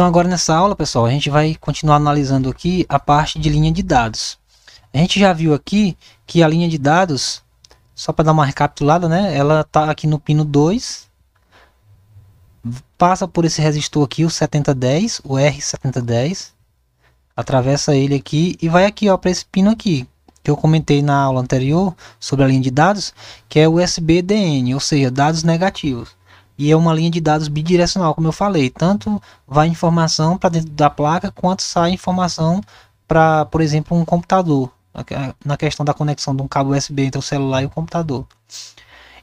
Então agora nessa aula, pessoal, a gente vai continuar analisando aqui a parte de linha de dados. A gente já viu aqui que a linha de dados, só para dar uma recapitulada, né? Ela está aqui no pino 2, passa por esse resistor aqui, o 7010, o R7010, atravessa ele aqui e vai aqui ó para esse pino aqui, que eu comentei na aula anterior sobre a linha de dados, que é USB DN, ou seja, dados negativos. E é uma linha de dados bidirecional, como eu falei. Tanto vai informação para dentro da placa, quanto sai informação para, por exemplo, um computador. Na questão da conexão de um cabo USB entre o celular e o computador.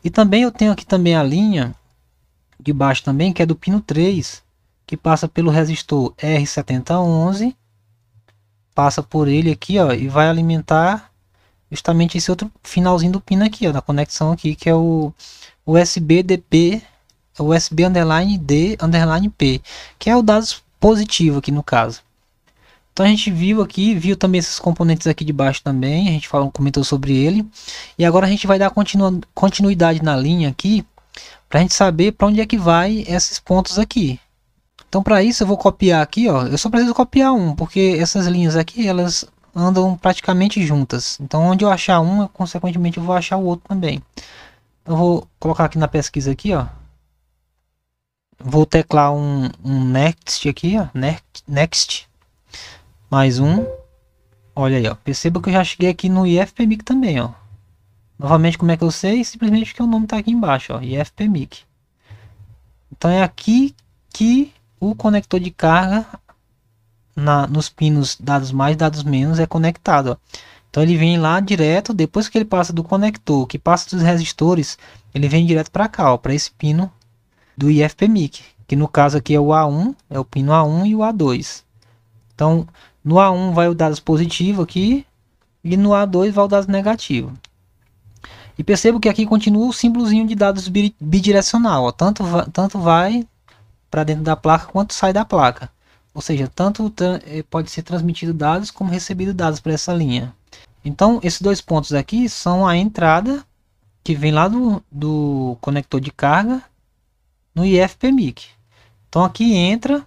E também eu tenho aqui também a linha de baixo também, que é do pino 3, que passa pelo resistor R7011, passa por ele aqui, ó, e vai alimentar justamente esse outro finalzinho do pino aqui, ó, da conexão aqui, que é o USB DP USB underline D underline P, que é o dados positivo aqui no caso. Então a gente viu aqui, viu também esses componentes aqui de baixo também, a gente falou, comentou sobre ele. E agora a gente vai dar continu, continuidade na linha aqui, para a gente saber para onde é que vai esses pontos aqui. Então para isso eu vou copiar aqui, ó, eu só preciso copiar um, porque essas linhas aqui elas andam praticamente juntas. Então onde eu achar um, eu, consequentemente eu vou achar o outro também. Eu vou colocar aqui na pesquisa aqui, ó, Vou teclar um, um next aqui, ó, next, mais um. Olha aí, ó, perceba que eu já cheguei aqui no IFPMIC também, ó. Novamente, como é que eu sei? Simplesmente que o nome está aqui embaixo, ó, IFPMIC. Então é aqui que o conector de carga na, nos pinos dados mais, dados menos é conectado. Ó. Então ele vem lá direto, depois que ele passa do conector, que passa dos resistores, ele vem direto para cá, para esse pino do IFPMIC, que no caso aqui é o A1, é o pino A1 e o A2. Então, no A1 vai o dados positivo aqui, e no A2 vai o dados negativo. E percebo que aqui continua o símbolozinho de dados bidirecional, ó, tanto, va tanto vai para dentro da placa quanto sai da placa. Ou seja, tanto eh, pode ser transmitido dados como recebido dados para essa linha. Então, esses dois pontos aqui são a entrada que vem lá do, do conector de carga no IFPMIC. Então aqui entra,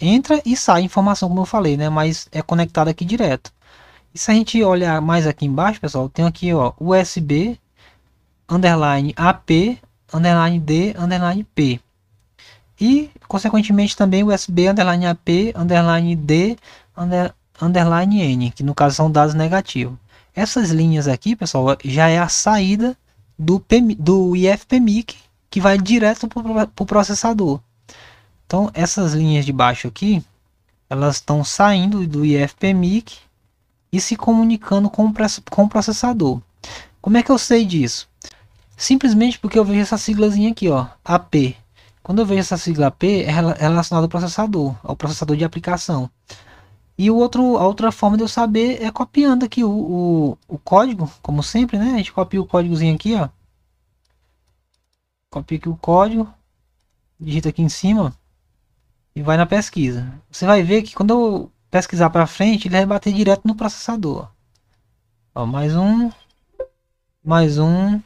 entra e sai informação, como eu falei, né? Mas é conectado aqui direto. E se a gente olhar mais aqui embaixo, pessoal, tem aqui ó, USB underline AP underline D underline P e consequentemente também USB underline AP underline D under, underline N, que no caso são dados negativos. Essas linhas aqui, pessoal, já é a saída do, PM, do IFPMIC que vai direto para o processador. Então essas linhas de baixo aqui, elas estão saindo do IFPMIC e se comunicando com, com o processador. Como é que eu sei disso? Simplesmente porque eu vejo essa siglazinha aqui, ó, AP. Quando eu vejo essa sigla AP, é, é relacionada ao processador, ao processador de aplicação. E o outro, a outra forma de eu saber é copiando aqui o, o, o código, como sempre, né? A gente copia o códigozinho aqui, ó Copia aqui o código, digita aqui em cima e vai na pesquisa. Você vai ver que quando eu pesquisar para frente, ele vai bater direto no processador. Ó, mais um, mais um.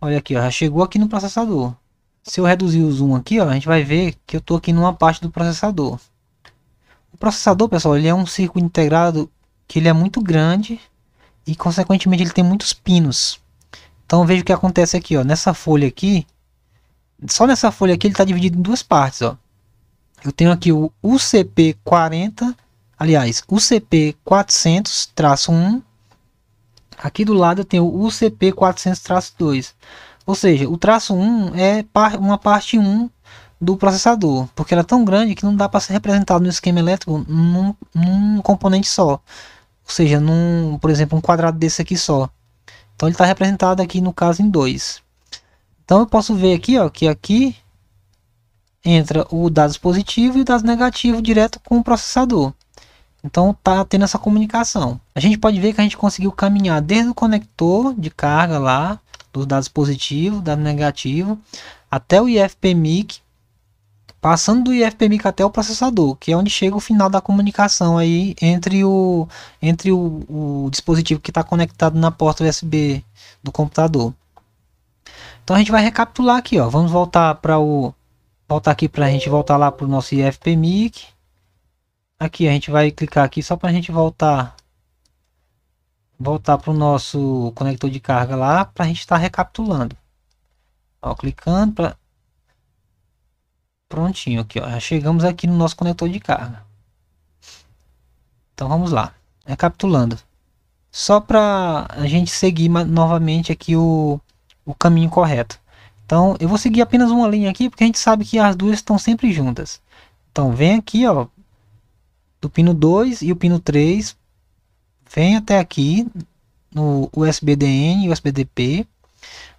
Olha aqui, ó, já chegou aqui no processador. Se eu reduzir o zoom aqui, ó, a gente vai ver que eu estou aqui numa parte do processador. O processador, pessoal, ele é um círculo integrado que ele é muito grande e consequentemente ele tem muitos pinos. Então veja o que acontece aqui, ó, nessa folha aqui, só nessa folha aqui ele está dividido em duas partes, ó. Eu tenho aqui o UCP 40, aliás, UCP 400-1. Aqui do lado eu tenho o UCP 400-2. Ou seja, o traço 1 é uma parte 1 do processador, porque ela é tão grande que não dá para ser representado no esquema elétrico num, num componente só. Ou seja, num, por exemplo, um quadrado desse aqui só. Então ele está representado aqui no caso em 2. Então eu posso ver aqui, ó, que aqui entra o dados positivo e o dados negativo direto com o processador. Então tá tendo essa comunicação. A gente pode ver que a gente conseguiu caminhar desde o conector de carga lá, dos dados positivo, dado negativo, até o IFPMIC, passando do IFPMIC até o processador, que é onde chega o final da comunicação aí entre o, entre o, o dispositivo que está conectado na porta USB do computador. Então a gente vai recapitular aqui, ó. Vamos voltar para o voltar aqui para a gente voltar lá para o nosso IFPMIC. Aqui a gente vai clicar aqui só para a gente voltar voltar para o nosso conector de carga lá para a gente estar tá recapitulando. Ó, clicando para prontinho aqui, ó. Já chegamos aqui no nosso conector de carga. Então vamos lá, recapitulando. Só para a gente seguir novamente aqui o o caminho correto. Então eu vou seguir apenas uma linha aqui porque a gente sabe que as duas estão sempre juntas. Então vem aqui ó, do pino 2 e o pino 3, vem até aqui no USBDN e USBDP.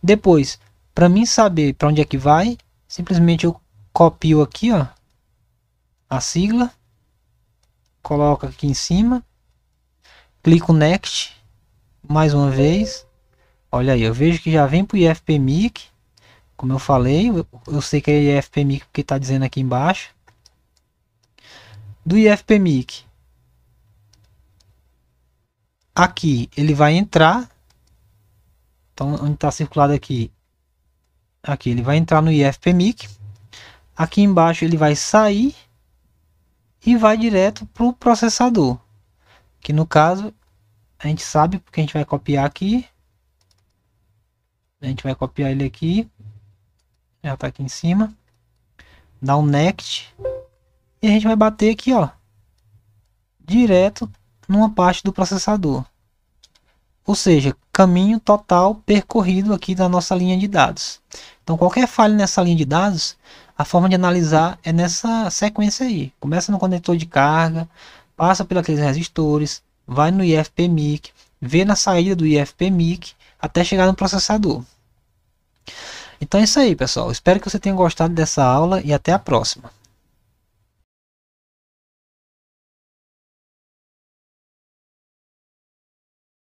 Depois, para mim saber para onde é que vai, simplesmente eu copio aqui ó, a sigla, coloco aqui em cima, clico Next mais uma vez Olha aí, eu vejo que já vem para o IFPMIC. Como eu falei, eu, sei que é IFPMIC porque está dizendo aqui embaixo. Do IFPMIC. Aqui ele vai entrar. Então, onde está circulado aqui? Aqui ele vai entrar no IFPMIC. Aqui embaixo ele vai sair e vai direto para o processador. Que no caso, a gente sabe porque a gente vai copiar aqui a gente vai copiar ele aqui. Já tá aqui em cima. Dá um next. E a gente vai bater aqui, ó. Direto numa parte do processador. Ou seja, caminho total percorrido aqui da nossa linha de dados. Então, qualquer falha nessa linha de dados, a forma de analisar é nessa sequência aí. Começa no conector de carga, passa pelos resistores, vai no IFPMIC, vê na saída do IFPMIC até chegar no processador. Então é isso aí, pessoal. Espero que você tenha gostado dessa aula e até a próxima.